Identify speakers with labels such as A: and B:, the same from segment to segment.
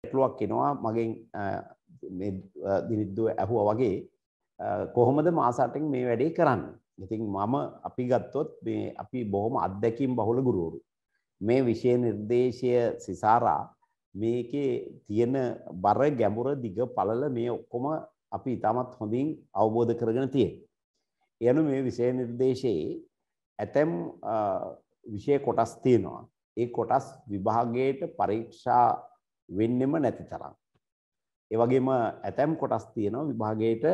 A: ගැටලුවක් එනවා මගෙන් මේ දිනිද්දුව ඇහුවා වගේ කොහොමද මාසාටින් මේ වැඩේ කරන්න. ඉතින් මම අපි ගත්තොත් මේ අපි බොහොම අත්දැකීම් බහුල ගුරුවරු. මේ විෂය නිර්දේශය සිසාරා මේකේ තියෙන බර ගැඹුර දිග පළල මේ ඔක්කොම අපි ඉතාමත් හොඳින් අවබෝධ කරගෙන තියෙන. යනු මේ විෂය නිර්දේශයේ ඇතැම් විෂය කොටස් තියෙනවා. ඒ කොටස් විභාගයට පරීක්ෂා වෙන්නෙම නැති තරම්. ඒ වගේම ඇතැම් කොටස් තියෙනවා විභාගයට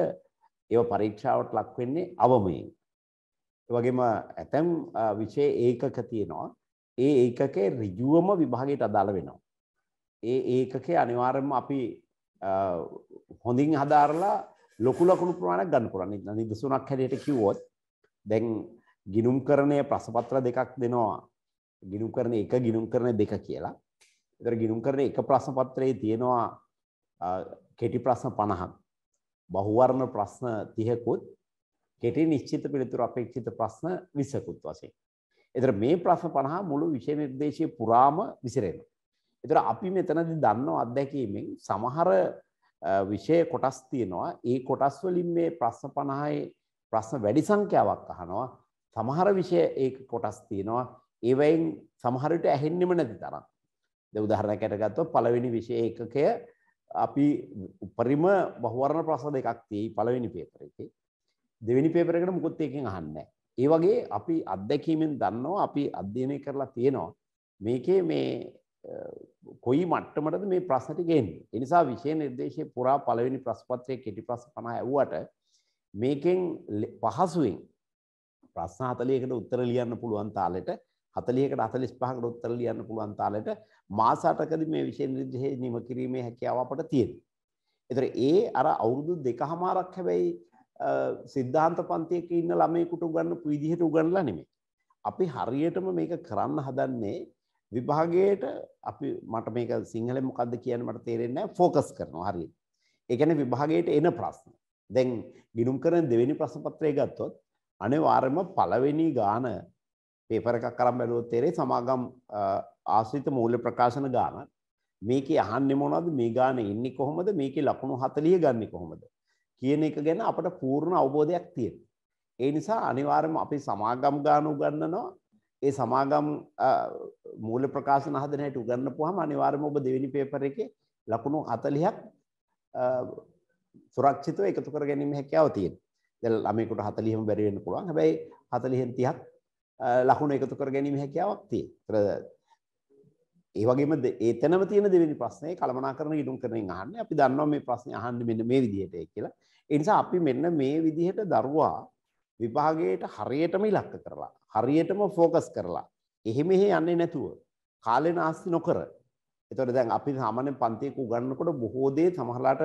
A: ඒව පරීක්ෂාවට ලක් වෙන්නේ අවමයෙන්. ඒ වගේම ඇතැම් විෂය ඒකක තියෙනවා ඒ ඒකකේ ඍජුවම විභාගයට අදාළ වෙනවා. ඒ ඒකකේ අනිවාර්යයෙන්ම අපි හොඳින් හදාරලා ලොකු ලකුණු ප්‍රමාණයක් ගන්න පුළුවන්. නිදසුනක් හැටියට කිව්වොත් දැන් ගිනුම් කරණය ප්‍රශ්නපත්‍ර දෙකක් දෙනවා. ගිනුම් කරන එක ගිනුම් කරන දෙක කියලා. එතර ගිනුම් කරන එක ප්‍රශ්න පත්‍රයේ තියෙනවා කෙටි ප්‍රශ්න 50ක් බහුවර්ණ ප්‍රශ්න 30කුත් කෙටි නිශ්චිත පිළිතුරු අපේක්ෂිත ප්‍රශ්න 20කුත් වශයෙන්. එතන මේ ප්‍රශ්න 50 මුළු විෂය නිර්දේශයේ පුරාම විසිරෙනවා. එතන අපි මෙතනදී දන්නව අත්දැකීමෙන් සමහර විෂය කොටස් තියෙනවා. ඒ කොටස් වලින් මේ ප්‍රශ්න 50 ප්‍රශ්න වැඩි සංඛ්‍යාවක් අහනවා. සමහර විෂය ඒක කොටස් තියෙනවා. ඒවයින් සමහර විට ඇහෙන්නෙම නැති තරම්. දැන් උදාහරණයක් අරගත්තොත් පළවෙනි විෂය ඒකකය අපි උපරිම බහුවර්ණ ප්‍රශ්න දෙකක් තියෙයි පළවෙනි පේපර් එකේ. දෙවෙනි පේපර් එකට මුකුත් එකකින් අහන්නේ ඒ වගේ අපි අත්දැකීමෙන් දන්නවා අපි අධ්‍යයනය කරලා තියෙනවා මේකේ මේ කොයි මට්ටමටද මේ ප්‍රශ්න ටික එන්නේ. ඒ නිසා විෂය නිර්දේශයේ පුරා පළවෙනි ප්‍රශ්නපත්‍රයේ කෙටි ප්‍රශ්න 50 ඇහුවට මේකෙන් පහසුවෙන් ප්‍රශ්න 40කට උත්තර ලියන්න පුළුවන් තාලෙට 40කට 45කට උත්තර ලියන්න පුළුවන් තාලෙට මාස 8කදී මේ විෂය නිර්දේශය නිම කිරීමේ හැකියාව අපට තියෙනවා. ඒතර ඒ අර අවුරුදු දෙකමාරක් හැබැයි සිද්ධාන්ත පන්තියක ඉන්න ළමයෙකුට උගන්වපු විදිහට උගන්ලා නෙමෙයි. අපි හරියටම මේක කරන්න හදන්නේ විභාගයට අපි මට මේක සිංහලෙන් මොකද්ද කියන්නේ මට තේරෙන්නේ නැහැ ફોકસ කරනවා හරියට. ඒ කියන්නේ විභාගයට එන ප්‍රශ්න. දැන් ගිණුම් කරන දෙවෙනි ප්‍රශ්න පත්‍රය ගත්තොත් අනිවාර්යයෙන්ම පළවෙනි ගාන පේපර් එකක් අරන් බැලුවොත් තේරෙයි සමාගම් ආශ්‍රිත මූල්‍ය ප්‍රකාශන ගාන මේකේ අහන්නේ මොනවද මේ ගාන ඉන්නේ කොහොමද මේකේ ලකුණු 40 ගන්නේ කොහොමද කියන එක ගැන අපට පූර්ණ අවබෝධයක් තියෙනවා. ඒ නිසා අනිවාර්යයෙන්ම අපි සමාගම් ගාන උගන්වනවා. ඒ සමාගම් මූල්‍ය ප්‍රකාශන හදන හැටි උගන්වපුවාම අනිවාර්යයෙන්ම ඔබ දෙවෙනි පේපර් එකේ ලකුණු 40ක් සුරක්ෂිතව එකතු කර ගැනීම හැකියාව තියෙනවා. දැන් ළමයෙකුට 40ම බැරි වෙන්න පුළුවන්. හැබැයි 40න් 30ක් ලකුණු එකතු කර ගැනීම හැකියාවක් තියෙනවා. ඒ වගේම එතනම තියෙන දෙවෙනි ප්‍රශ්නේ කළමනාකරණ ඉදුම් කරනින් අහන්නේ. අපි දන්නවා මේ ප්‍රශ්නේ අහන්නේ මෙන්න මේ විදිහට කියලා. ඒ නිසා අපි මෙන්න මේ විදිහට දරුවා විභාගයට හරියටම ඉලක්ක කරලා හරියටම ෆෝකස් කරලා එහෙම එහෙ යන්නේ නැතුව කාලේ නාස්ති නොකර එතකොට දැන් අපි සාමාන්‍යයෙන් පන්තියක උගන්වනකොට බොහෝ දේ සමහරලාට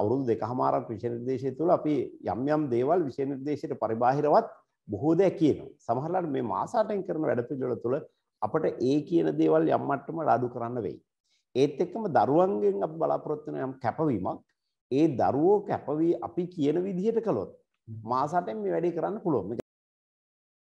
A: අවුරුදු දෙකමාරක් විෂය නිර්දේශය තුළ අපි යම් යම් දේවල් විෂය නිර්දේශයට පරිබාහිරවත් බොහෝ දෑ කියනවා. සමහරලාට මේ මාසාටෙන් කරන වැඩපිළිවෙල තුළ අපට ඒ කියන දේවල් යම් මට්ටමකට අඩු කරන්න වෙයි. ඒත් එක්කම දරුවන්ගෙන් අපි බලාපොරොත්තු වෙන යම් කැපවීමක් ඒ දරුවෝ කැපවී අපි කියන විදිහට කළොත් මාසාටෙන් මේ වැඩේ කරන්න පුළුවන්.